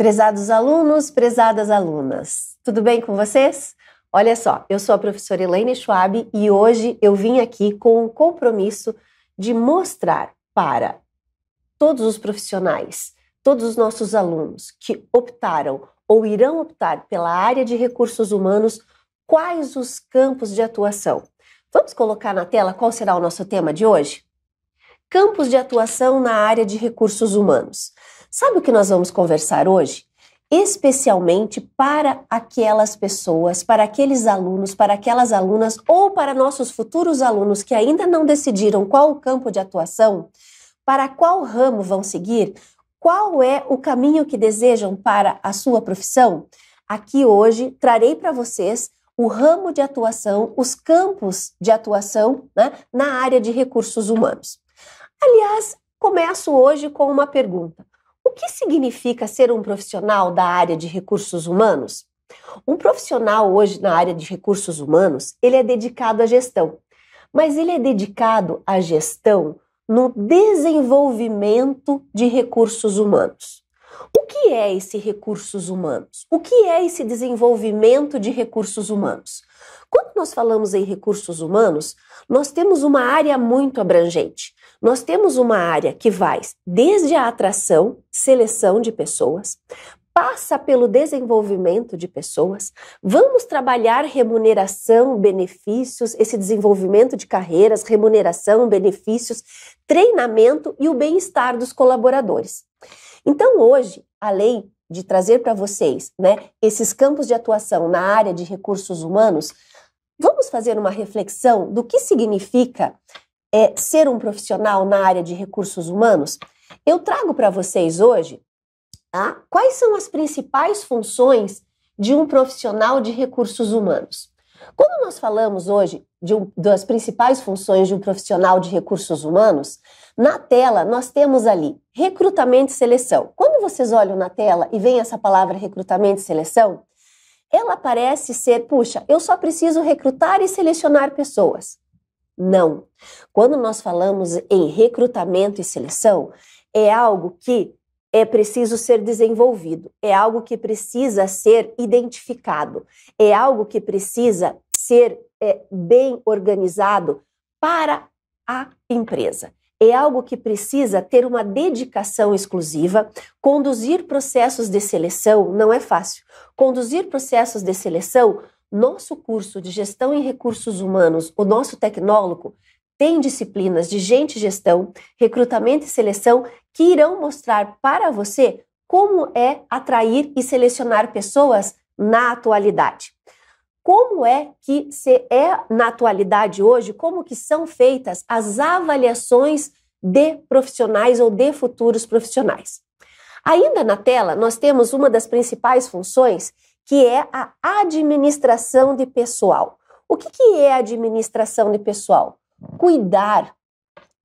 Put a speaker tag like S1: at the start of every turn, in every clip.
S1: Prezados alunos, prezadas alunas, tudo bem com vocês? Olha só, eu sou a professora Elaine Schwab e hoje eu vim aqui com o compromisso de mostrar para todos os profissionais, todos os nossos alunos que optaram ou irão optar pela área de recursos humanos, quais os campos de atuação. Vamos colocar na tela qual será o nosso tema de hoje? Campos de atuação na área de recursos humanos. Sabe o que nós vamos conversar hoje? Especialmente para aquelas pessoas, para aqueles alunos, para aquelas alunas ou para nossos futuros alunos que ainda não decidiram qual o campo de atuação, para qual ramo vão seguir, qual é o caminho que desejam para a sua profissão. Aqui hoje trarei para vocês o ramo de atuação, os campos de atuação né, na área de recursos humanos. Aliás, começo hoje com uma pergunta: o que significa ser um profissional da área de recursos humanos? Um profissional hoje na área de recursos humanos, ele é dedicado à gestão, mas ele é dedicado à gestão no desenvolvimento de recursos humanos. O que é esse recursos humanos? O que é esse desenvolvimento de recursos humanos? Quando nós falamos em recursos humanos, nós temos uma área muito abrangente. Nós temos uma área que vai desde a atração, seleção de pessoas, passa pelo desenvolvimento de pessoas. Vamos trabalhar remuneração, benefícios, esse desenvolvimento de carreiras, remuneração, benefícios, treinamento e o bem-estar dos colaboradores. Então, hoje, além de trazer para vocês, né, esses campos de atuação na área de recursos humanos, vamos fazer uma reflexão do que significa é, ser um profissional na área de recursos humanos? Eu trago para vocês hoje tá, quais são as principais funções de um profissional de recursos humanos. Como nós falamos hoje de um, das principais funções de um profissional de recursos humanos, na tela nós temos ali recrutamento e seleção. Quando vocês olham na tela e veem essa palavra recrutamento e seleção, ela parece ser, puxa, eu só preciso recrutar e selecionar pessoas. Não. Quando nós falamos em recrutamento e seleção, é algo que é preciso ser desenvolvido, é algo que precisa ser identificado, é algo que precisa ser é, bem organizado para a empresa. É algo que precisa ter uma dedicação exclusiva. Conduzir processos de seleção não é fácil. Conduzir processos de seleção nosso curso de gestão em recursos humanos, o nosso tecnólogo, tem disciplinas de gente gestão, recrutamento e seleção que irão mostrar para você como é atrair e selecionar pessoas na atualidade. Como é que se é na atualidade hoje, como que são feitas as avaliações de profissionais ou de futuros profissionais. Ainda na tela, nós temos uma das principais funções que é a administração de pessoal. O que, que é administração de pessoal? Cuidar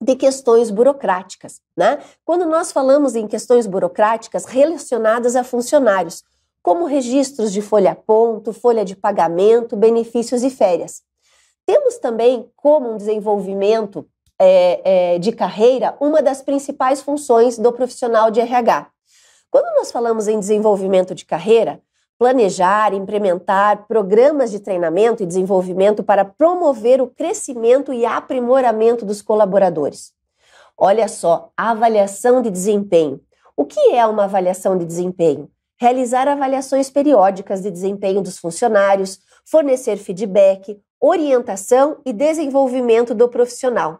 S1: de questões burocráticas, né? Quando nós falamos em questões burocráticas relacionadas a funcionários, como registros de folha ponto, folha de pagamento, benefícios e férias. Temos também como um desenvolvimento é, é, de carreira uma das principais funções do profissional de RH. Quando nós falamos em desenvolvimento de carreira, planejar, implementar programas de treinamento e desenvolvimento para promover o crescimento e aprimoramento dos colaboradores. Olha só, avaliação de desempenho. O que é uma avaliação de desempenho? Realizar avaliações periódicas de desempenho dos funcionários, fornecer feedback, orientação e desenvolvimento do profissional.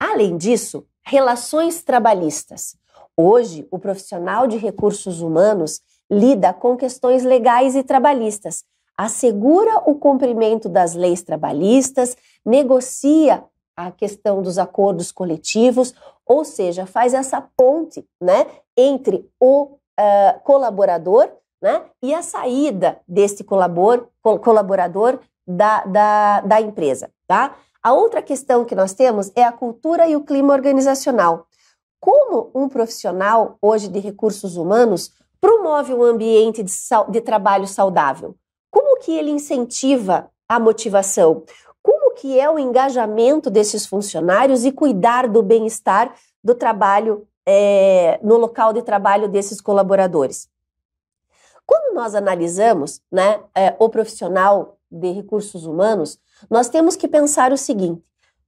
S1: Além disso, relações trabalhistas. Hoje, o profissional de recursos humanos lida com questões legais e trabalhistas, assegura o cumprimento das leis trabalhistas, negocia a questão dos acordos coletivos, ou seja, faz essa ponte né, entre o uh, colaborador né, e a saída deste colabor, col colaborador da, da, da empresa. Tá? A outra questão que nós temos é a cultura e o clima organizacional. Como um profissional hoje de recursos humanos promove um ambiente de, de trabalho saudável? Como que ele incentiva a motivação? Como que é o engajamento desses funcionários e cuidar do bem-estar do trabalho é, no local de trabalho desses colaboradores? Quando nós analisamos né, é, o profissional de recursos humanos, nós temos que pensar o seguinte: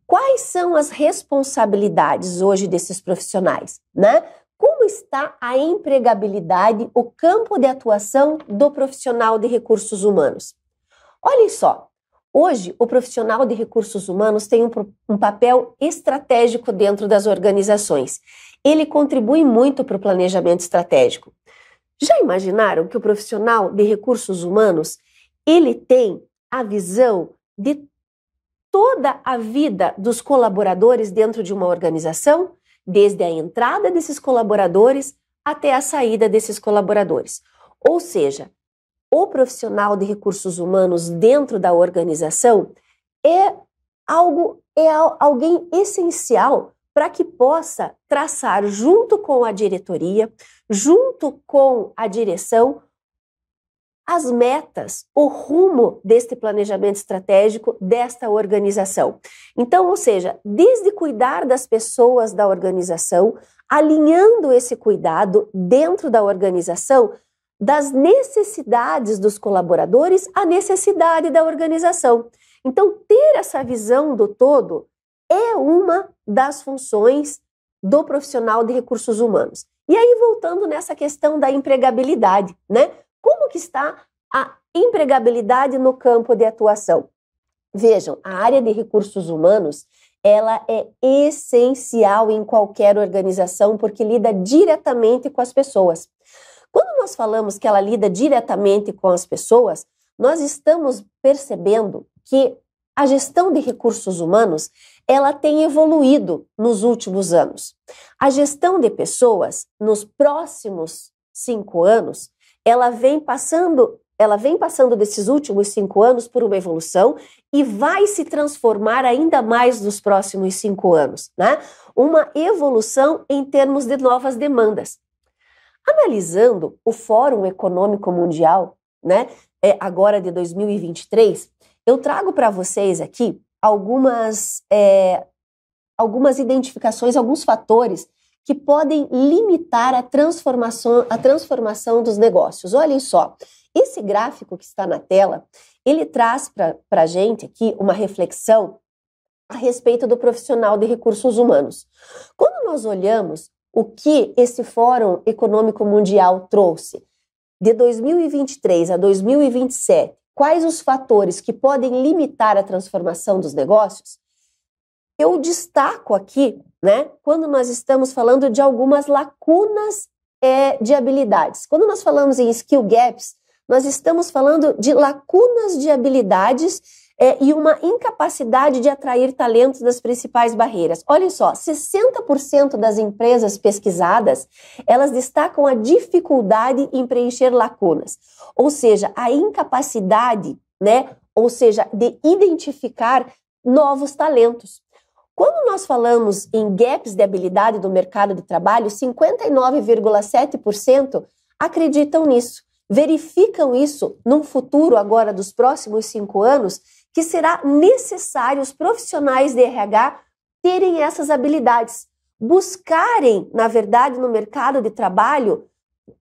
S1: quais são as responsabilidades hoje desses profissionais, né? Como está a empregabilidade, o campo de atuação do profissional de recursos humanos? Olhem só, hoje o profissional de recursos humanos tem um, um papel estratégico dentro das organizações. Ele contribui muito para o planejamento estratégico. Já imaginaram que o profissional de recursos humanos ele tem a visão de toda a vida dos colaboradores dentro de uma organização? desde a entrada desses colaboradores até a saída desses colaboradores. Ou seja, o profissional de recursos humanos dentro da organização é algo é alguém essencial para que possa traçar junto com a diretoria, junto com a direção, as metas, o rumo deste planejamento estratégico desta organização. Então, ou seja, desde cuidar das pessoas da organização, alinhando esse cuidado dentro da organização das necessidades dos colaboradores à necessidade da organização. Então, ter essa visão do todo é uma das funções do profissional de recursos humanos. E aí, voltando nessa questão da empregabilidade, né? Como que está a empregabilidade no campo de atuação? Vejam, a área de recursos humanos, ela é essencial em qualquer organização porque lida diretamente com as pessoas. Quando nós falamos que ela lida diretamente com as pessoas, nós estamos percebendo que a gestão de recursos humanos, ela tem evoluído nos últimos anos. A gestão de pessoas, nos próximos cinco anos, ela vem passando ela vem passando desses últimos cinco anos por uma evolução e vai se transformar ainda mais nos próximos cinco anos, né? Uma evolução em termos de novas demandas. Analisando o Fórum Econômico Mundial, né, é, agora de 2023, eu trago para vocês aqui algumas, é, algumas identificações, alguns fatores que podem limitar a transformação, a transformação dos negócios. Olhem só, esse gráfico que está na tela, ele traz para a gente aqui uma reflexão a respeito do profissional de recursos humanos. Quando nós olhamos o que esse Fórum Econômico Mundial trouxe de 2023 a 2027, quais os fatores que podem limitar a transformação dos negócios, eu destaco aqui, né, quando nós estamos falando de algumas lacunas é, de habilidades. Quando nós falamos em skill gaps, nós estamos falando de lacunas de habilidades é, e uma incapacidade de atrair talentos das principais barreiras. Olhem só, 60% das empresas pesquisadas, elas destacam a dificuldade em preencher lacunas, ou seja, a incapacidade, né, ou seja, de identificar novos talentos. Quando nós falamos em gaps de habilidade do mercado de trabalho, 59,7% acreditam nisso, verificam isso num futuro agora dos próximos cinco anos, que será necessário os profissionais de RH terem essas habilidades, buscarem, na verdade, no mercado de trabalho,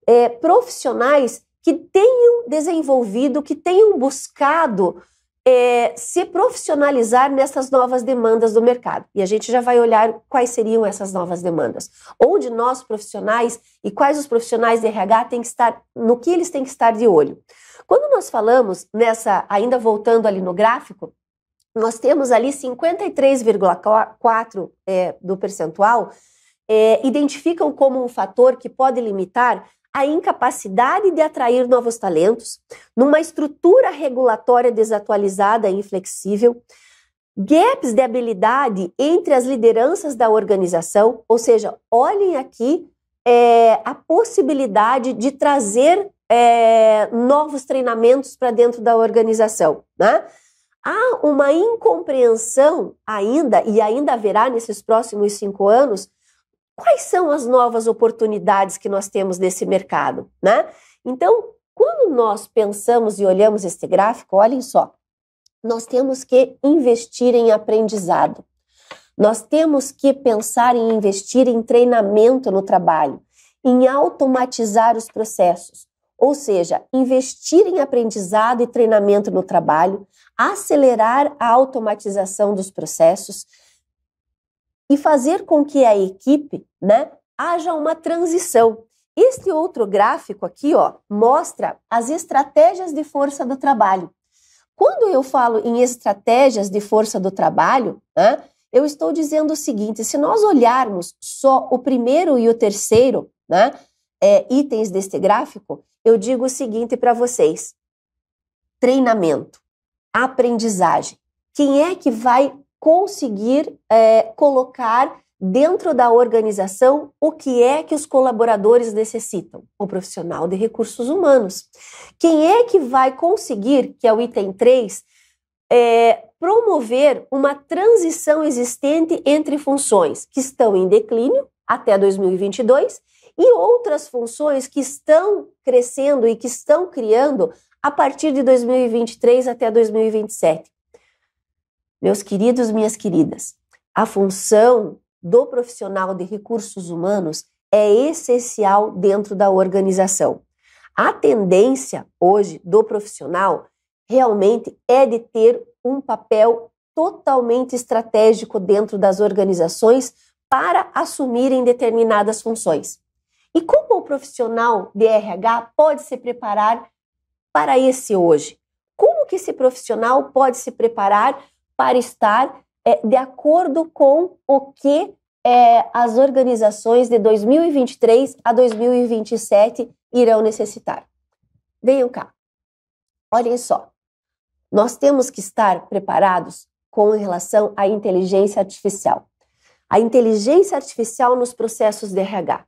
S1: é, profissionais que tenham desenvolvido, que tenham buscado é, se profissionalizar nessas novas demandas do mercado. E a gente já vai olhar quais seriam essas novas demandas. Onde nós profissionais e quais os profissionais de RH têm que estar, no que eles têm que estar de olho. Quando nós falamos nessa, ainda voltando ali no gráfico, nós temos ali 53,4% é, do percentual é, identificam como um fator que pode limitar a incapacidade de atrair novos talentos, numa estrutura regulatória desatualizada e inflexível, gaps de habilidade entre as lideranças da organização, ou seja, olhem aqui é, a possibilidade de trazer é, novos treinamentos para dentro da organização, né? Há uma incompreensão ainda, e ainda haverá nesses próximos cinco anos, quais são as novas oportunidades que nós temos nesse mercado, né? Então, quando nós pensamos e olhamos este gráfico, olhem só, nós temos que investir em aprendizado. Nós temos que pensar em investir em treinamento no trabalho, em automatizar os processos, ou seja, investir em aprendizado e treinamento no trabalho, acelerar a automatização dos processos, e fazer com que a equipe, né, haja uma transição. Este outro gráfico aqui, ó, mostra as estratégias de força do trabalho. Quando eu falo em estratégias de força do trabalho, né, eu estou dizendo o seguinte: se nós olharmos só o primeiro e o terceiro, né, é, itens deste gráfico, eu digo o seguinte para vocês: treinamento, aprendizagem. Quem é que vai conseguir é, colocar dentro da organização o que é que os colaboradores necessitam? O profissional de recursos humanos. Quem é que vai conseguir, que é o item 3, é, promover uma transição existente entre funções que estão em declínio até 2022 e outras funções que estão crescendo e que estão criando a partir de 2023 até 2027. Meus queridos, minhas queridas, a função do profissional de recursos humanos é essencial dentro da organização. A tendência hoje do profissional realmente é de ter um papel totalmente estratégico dentro das organizações para assumirem determinadas funções. E como o profissional de RH pode se preparar para esse hoje? Como que esse profissional pode se preparar para estar é, de acordo com o que é, as organizações de 2023 a 2027 irão necessitar. Venham cá. Olhem só. Nós temos que estar preparados com relação à inteligência artificial. A inteligência artificial nos processos de RH.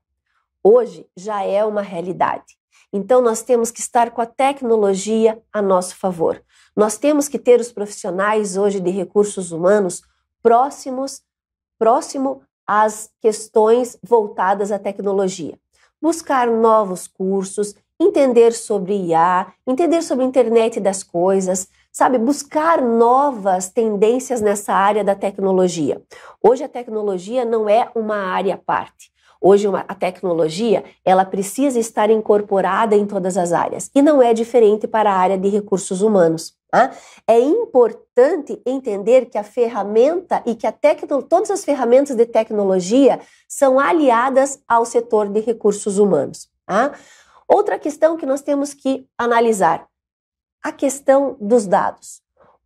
S1: Hoje já é uma realidade. Então, nós temos que estar com a tecnologia a nosso favor. Nós temos que ter os profissionais hoje de recursos humanos próximos, próximo às questões voltadas à tecnologia. Buscar novos cursos, entender sobre IA, entender sobre internet das coisas, sabe, buscar novas tendências nessa área da tecnologia. Hoje a tecnologia não é uma área à parte. Hoje uma, a tecnologia, ela precisa estar incorporada em todas as áreas e não é diferente para a área de recursos humanos. É importante entender que a ferramenta e que a tecno, todas as ferramentas de tecnologia são aliadas ao setor de recursos humanos. Outra questão que nós temos que analisar, a questão dos dados.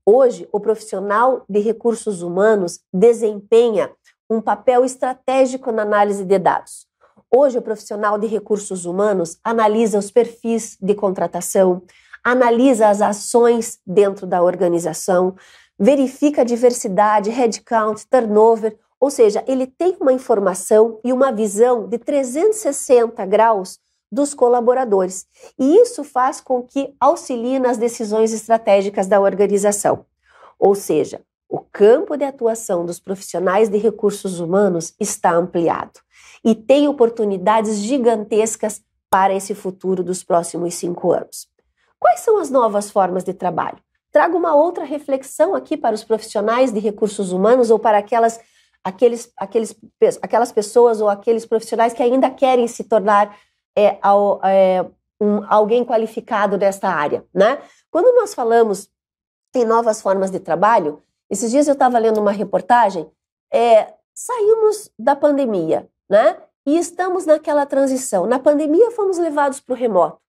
S1: Hoje, o profissional de recursos humanos desempenha um papel estratégico na análise de dados. Hoje, o profissional de recursos humanos analisa os perfis de contratação, analisa as ações dentro da organização, verifica a diversidade, headcount, turnover, ou seja, ele tem uma informação e uma visão de 360 graus dos colaboradores. E isso faz com que auxilie nas decisões estratégicas da organização. Ou seja, o campo de atuação dos profissionais de recursos humanos está ampliado e tem oportunidades gigantescas para esse futuro dos próximos cinco anos. Quais são as novas formas de trabalho? Trago uma outra reflexão aqui para os profissionais de recursos humanos ou para aquelas, aqueles, aqueles, aquelas pessoas ou aqueles profissionais que ainda querem se tornar é, ao, é, um, alguém qualificado desta área, né? Quando nós falamos em novas formas de trabalho, esses dias eu estava lendo uma reportagem, é, saímos da pandemia, né? E estamos naquela transição. Na pandemia fomos levados para o remoto.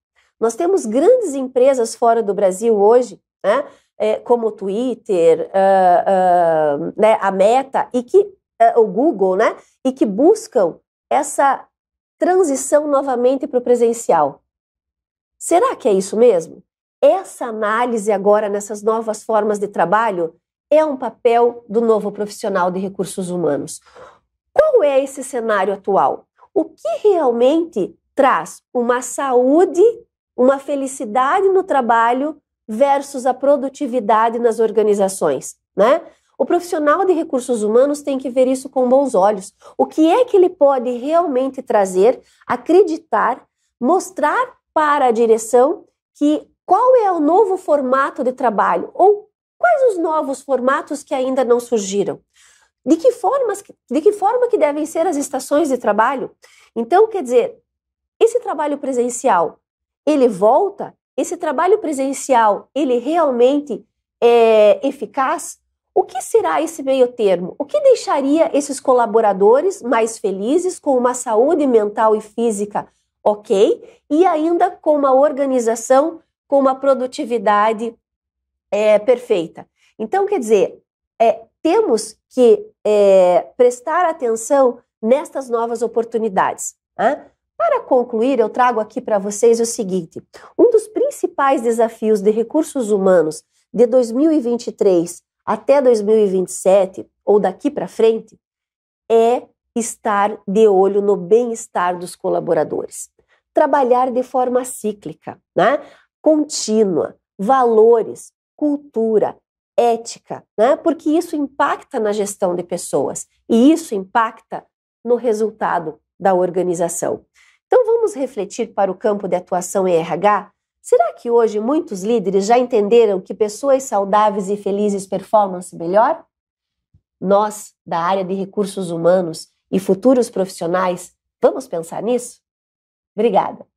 S1: Nós temos grandes empresas fora do Brasil hoje, né? É, como o Twitter, uh, uh, né, a Meta e que uh, o Google, né, e que buscam essa transição novamente para o presencial. Será que é isso mesmo? Essa análise agora nessas novas formas de trabalho é um papel do novo profissional de recursos humanos. Qual é esse cenário atual? O que realmente traz uma saúde uma felicidade no trabalho versus a produtividade nas organizações, né? O profissional de recursos humanos tem que ver isso com bons olhos. O que é que ele pode realmente trazer, acreditar, mostrar para a direção que qual é o novo formato de trabalho ou quais os novos formatos que ainda não surgiram? De que, formas, de que forma que devem ser as estações de trabalho? Então, quer dizer, esse trabalho presencial ele volta? Esse trabalho presencial, ele realmente é eficaz? O que será esse meio termo? O que deixaria esses colaboradores mais felizes, com uma saúde mental e física ok, e ainda com uma organização, com uma produtividade é, perfeita? Então, quer dizer, é, temos que é, prestar atenção nestas novas oportunidades. Né? Para concluir, eu trago aqui para vocês o seguinte: um dos principais desafios de recursos humanos de 2023 até 2027, ou daqui para frente, é estar de olho no bem-estar dos colaboradores. Trabalhar de forma cíclica, né? contínua, valores, cultura, ética, né? porque isso impacta na gestão de pessoas e isso impacta no resultado da organização. Vamos refletir para o campo de atuação em RH? Será que hoje muitos líderes já entenderam que pessoas saudáveis e felizes performam melhor? Nós, da área de recursos humanos e futuros profissionais, vamos pensar nisso? Obrigada!